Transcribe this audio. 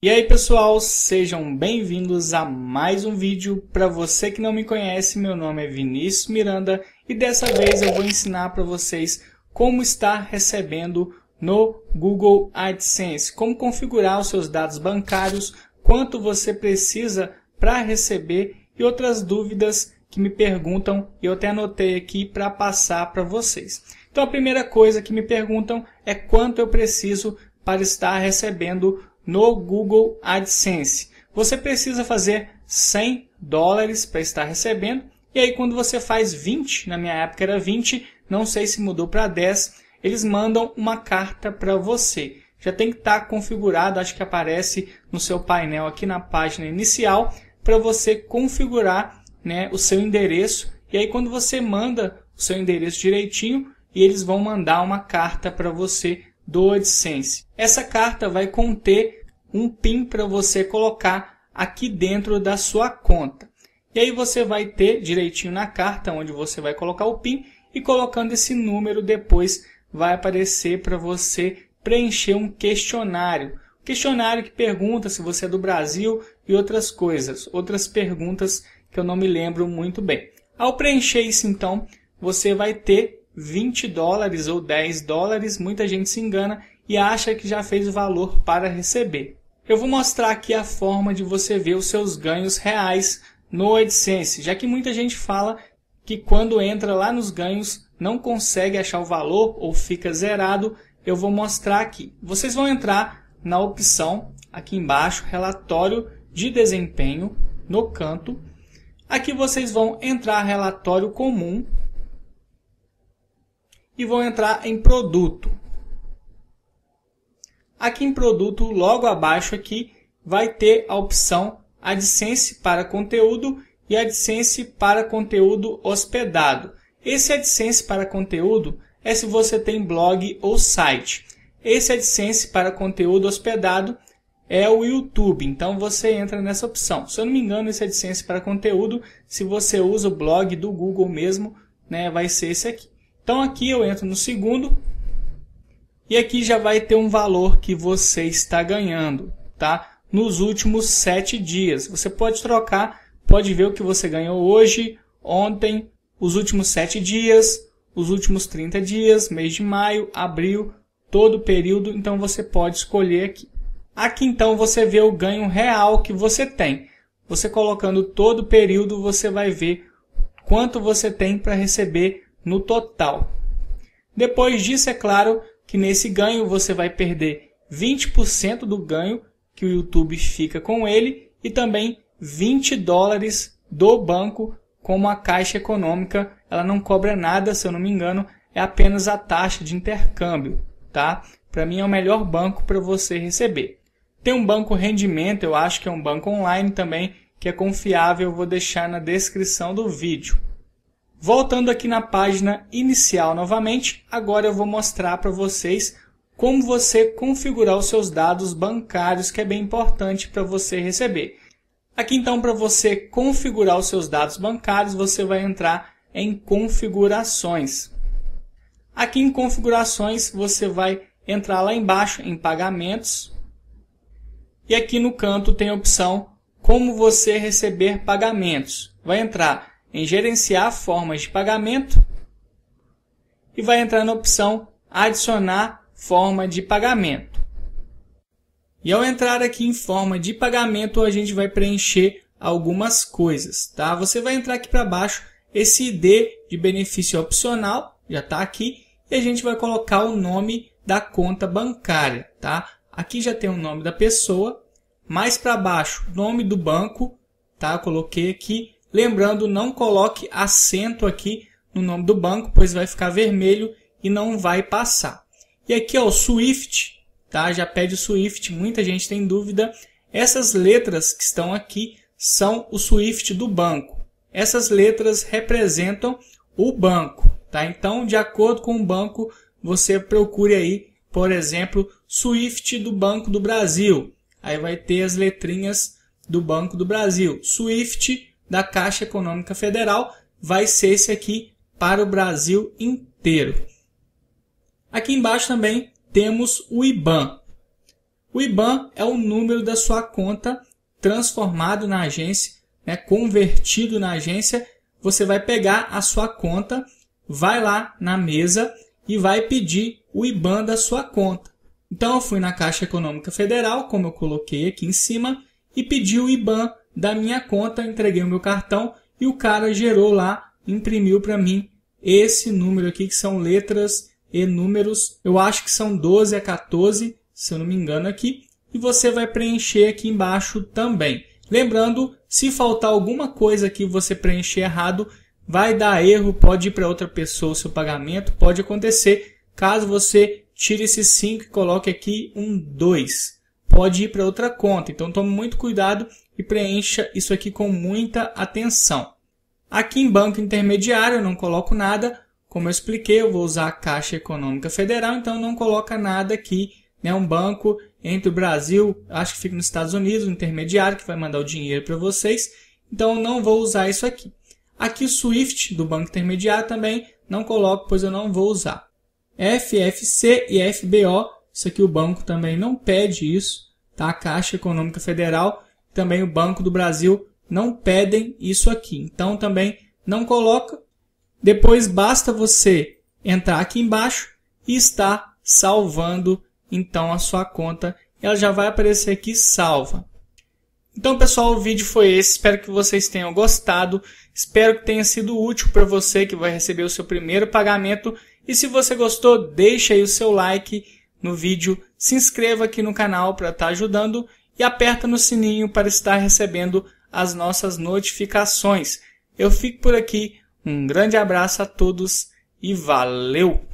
E aí pessoal, sejam bem-vindos a mais um vídeo. Para você que não me conhece, meu nome é Vinícius Miranda e dessa vez eu vou ensinar para vocês como estar recebendo no Google AdSense, como configurar os seus dados bancários, quanto você precisa para receber e outras dúvidas que me perguntam e eu até anotei aqui para passar para vocês. Então a primeira coisa que me perguntam é quanto eu preciso para estar recebendo no Google AdSense. Você precisa fazer 100 dólares para estar recebendo. E aí, quando você faz 20, na minha época era 20, não sei se mudou para 10, eles mandam uma carta para você. Já tem que estar tá configurado, acho que aparece no seu painel aqui na página inicial, para você configurar né, o seu endereço. E aí, quando você manda o seu endereço direitinho, e eles vão mandar uma carta para você do AdSense. Essa carta vai conter um PIN para você colocar aqui dentro da sua conta. E aí você vai ter direitinho na carta onde você vai colocar o PIN e colocando esse número depois vai aparecer para você preencher um questionário. Um questionário que pergunta se você é do Brasil e outras coisas, outras perguntas que eu não me lembro muito bem. Ao preencher isso então, você vai ter 20 dólares ou 10 dólares, muita gente se engana e acha que já fez o valor para receber. Eu vou mostrar aqui a forma de você ver os seus ganhos reais no AdSense, já que muita gente fala que quando entra lá nos ganhos não consegue achar o valor ou fica zerado, eu vou mostrar aqui. Vocês vão entrar na opção aqui embaixo, relatório de desempenho, no canto. Aqui vocês vão entrar relatório comum e vou entrar em produto. Aqui em produto, logo abaixo aqui, vai ter a opção AdSense para conteúdo e AdSense para conteúdo hospedado. Esse AdSense para conteúdo é se você tem blog ou site. Esse AdSense para conteúdo hospedado é o YouTube. Então você entra nessa opção. Se eu não me engano, esse AdSense para conteúdo, se você usa o blog do Google mesmo, né, vai ser esse aqui. Então aqui eu entro no segundo e aqui já vai ter um valor que você está ganhando, tá? Nos últimos sete dias. Você pode trocar, pode ver o que você ganhou hoje, ontem, os últimos sete dias, os últimos 30 dias, mês de maio, abril, todo o período. Então você pode escolher aqui. Aqui então você vê o ganho real que você tem. Você colocando todo o período, você vai ver quanto você tem para receber no total. Depois disso, é claro que nesse ganho você vai perder 20% do ganho que o YouTube fica com ele e também 20 dólares do banco, como a Caixa Econômica, ela não cobra nada, se eu não me engano, é apenas a taxa de intercâmbio, tá? Para mim é o melhor banco para você receber. Tem um banco rendimento, eu acho que é um banco online também, que é confiável, eu vou deixar na descrição do vídeo. Voltando aqui na página inicial novamente, agora eu vou mostrar para vocês como você configurar os seus dados bancários, que é bem importante para você receber. Aqui então, para você configurar os seus dados bancários, você vai entrar em configurações. Aqui em configurações, você vai entrar lá embaixo em pagamentos. E aqui no canto tem a opção como você receber pagamentos. Vai entrar em gerenciar formas de pagamento e vai entrar na opção adicionar forma de pagamento. E ao entrar aqui em forma de pagamento, a gente vai preencher algumas coisas, tá? Você vai entrar aqui para baixo esse ID de benefício opcional, já está aqui, e a gente vai colocar o nome da conta bancária, tá? Aqui já tem o nome da pessoa, mais para baixo, nome do banco, tá? coloquei aqui Lembrando, não coloque acento aqui no nome do banco, pois vai ficar vermelho e não vai passar. E aqui ó, o Swift, tá? Já pede o Swift, muita gente tem dúvida. Essas letras que estão aqui são o Swift do banco. Essas letras representam o banco, tá? Então, de acordo com o banco, você procure aí, por exemplo, Swift do Banco do Brasil. Aí vai ter as letrinhas do Banco do Brasil. Swift da Caixa Econômica Federal vai ser esse aqui para o Brasil inteiro. Aqui embaixo também temos o IBAN. O IBAN é o número da sua conta transformado na agência, né, convertido na agência. Você vai pegar a sua conta, vai lá na mesa e vai pedir o IBAN da sua conta. Então eu fui na Caixa Econômica Federal, como eu coloquei aqui em cima, e pedi o IBAN da minha conta, entreguei o meu cartão e o cara gerou lá, imprimiu para mim esse número aqui que são letras e números. Eu acho que são 12 a 14, se eu não me engano aqui, e você vai preencher aqui embaixo também. Lembrando, se faltar alguma coisa que você preencher errado, vai dar erro, pode ir para outra pessoa o seu pagamento, pode acontecer. Caso você tire esse 5 e coloque aqui um 2 pode ir para outra conta. Então tome muito cuidado e preencha isso aqui com muita atenção. Aqui em banco intermediário eu não coloco nada, como eu expliquei, eu vou usar a Caixa Econômica Federal, então não coloca nada aqui, né? Um banco entre o Brasil, acho que fica nos Estados Unidos, um intermediário que vai mandar o dinheiro para vocês. Então não vou usar isso aqui. Aqui o Swift do banco intermediário também não coloco, pois eu não vou usar. FFC e FBO isso aqui o banco também não pede isso, tá? A Caixa Econômica Federal, também o Banco do Brasil não pedem isso aqui. Então também não coloca. Depois basta você entrar aqui embaixo e estar salvando então a sua conta. Ela já vai aparecer aqui salva. Então, pessoal, o vídeo foi esse. Espero que vocês tenham gostado. Espero que tenha sido útil para você que vai receber o seu primeiro pagamento. E se você gostou, deixa aí o seu like no vídeo, se inscreva aqui no canal para estar tá ajudando e aperta no sininho para estar recebendo as nossas notificações. Eu fico por aqui, um grande abraço a todos e valeu!